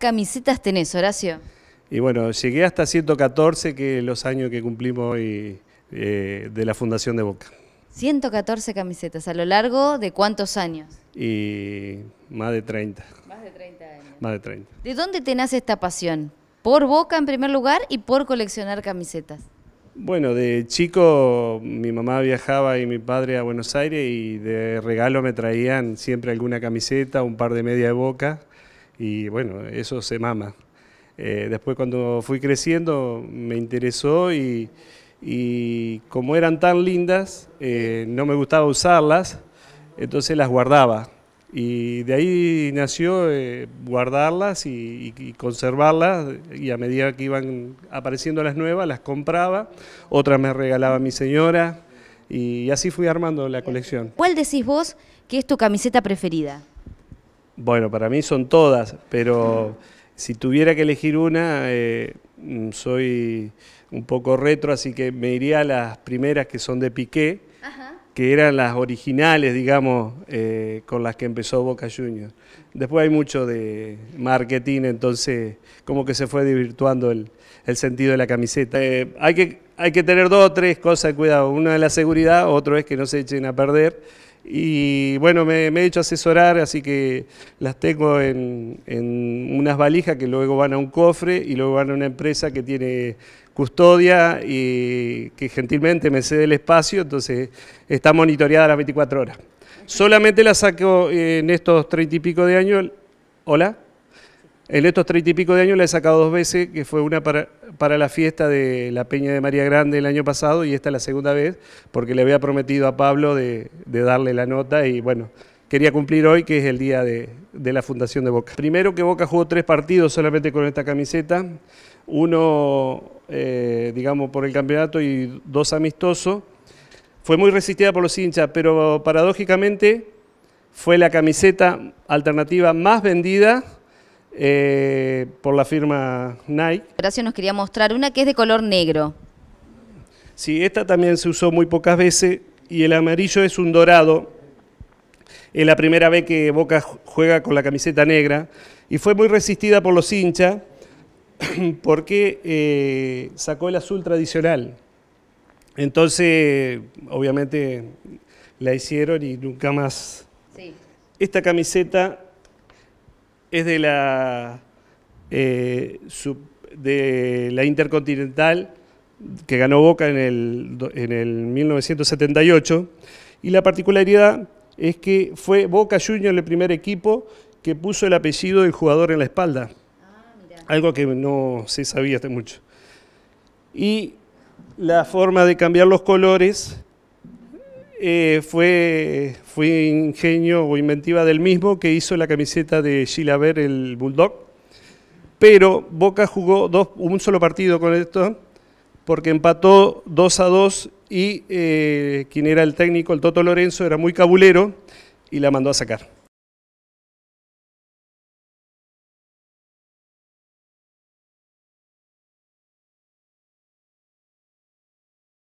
camisetas tenés, Horacio? Y bueno, llegué hasta 114, que los años que cumplimos hoy eh, de la Fundación de Boca. 114 camisetas, ¿a lo largo de cuántos años? Y más de 30. Más de 30 años. Más de 30. ¿De dónde te nace esta pasión? ¿Por Boca en primer lugar y por coleccionar camisetas? Bueno, de chico mi mamá viajaba y mi padre a Buenos Aires y de regalo me traían siempre alguna camiseta, un par de media de boca y bueno, eso se mama. Eh, después cuando fui creciendo me interesó y, como eran tan lindas, eh, no me gustaba usarlas, entonces las guardaba. Y de ahí nació eh, guardarlas y, y, conservarlas, y a medida que iban apareciendo las nuevas, las compraba, otras me regalaba mi señora, y así fui armando la colección. ¿Cuál decís vos que es tu camiseta preferida? Bueno, para mí son todas, pero si tuviera que elegir una, eh, mm, soy un poco retro, así que me iría a las primeras que son de Piqué, que eran las originales, digamos, eh, con las que empezó Boca Juniors. Después hay mucho de marketing, entonces como que se fue desvirtuando el, sentido de la camiseta. Eh, hay, que, hay que tener dos o tres cosas, cuidado. Una es la seguridad, otro es que no se echen a perder y bueno, me, he hecho asesorar, así que las tengo en, unas valijas que luego van a un cofre y luego van a una empresa que tiene custodia y que gentilmente me cede el espacio, entonces está monitoreada las 24 horas. Solamente la saco en estos 30 y pico de años, ¿hola? En estos 30 y pico de años la he sacado dos veces, que fue una para para la fiesta de la Peña de María Grande el año pasado y esta es la segunda vez porque le había prometido a Pablo de, darle la nota y bueno, quería cumplir hoy, que es el día de, la fundación de Boca. Primero que Boca jugó tres partidos solamente con esta camiseta, uno, eh, digamos, por el campeonato y dos amistosos. Fue muy resistida por los hinchas, pero paradójicamente fue la camiseta alternativa más vendida eh, por la firma Nike. Horacio nos quería mostrar una que es de color negro. Sí, esta también se usó muy pocas veces y el amarillo es un dorado. Es la primera vez que Boca juega con la camiseta negra y fue muy resistida por los hinchas porque eh, sacó el azul tradicional. Entonces, obviamente, la hicieron y nunca más. Esta camiseta es de la, eh, de la Intercontinental que ganó Boca en el, 1978. Y la particularidad es que fue Boca Junior el primer equipo que puso el apellido del jugador en la espalda. Ah, algo que no se sabía hasta mucho. Y la forma de cambiar los colores eh, fue, fue ingenio o inventiva del mismo que hizo la camiseta de Gilaver, el Bulldog. Pero Boca jugó un solo partido con esto, porque empató 2 a 2 y eh, quien era el técnico, el Toto Lorenzo, era muy cabulero y la mandó a sacar.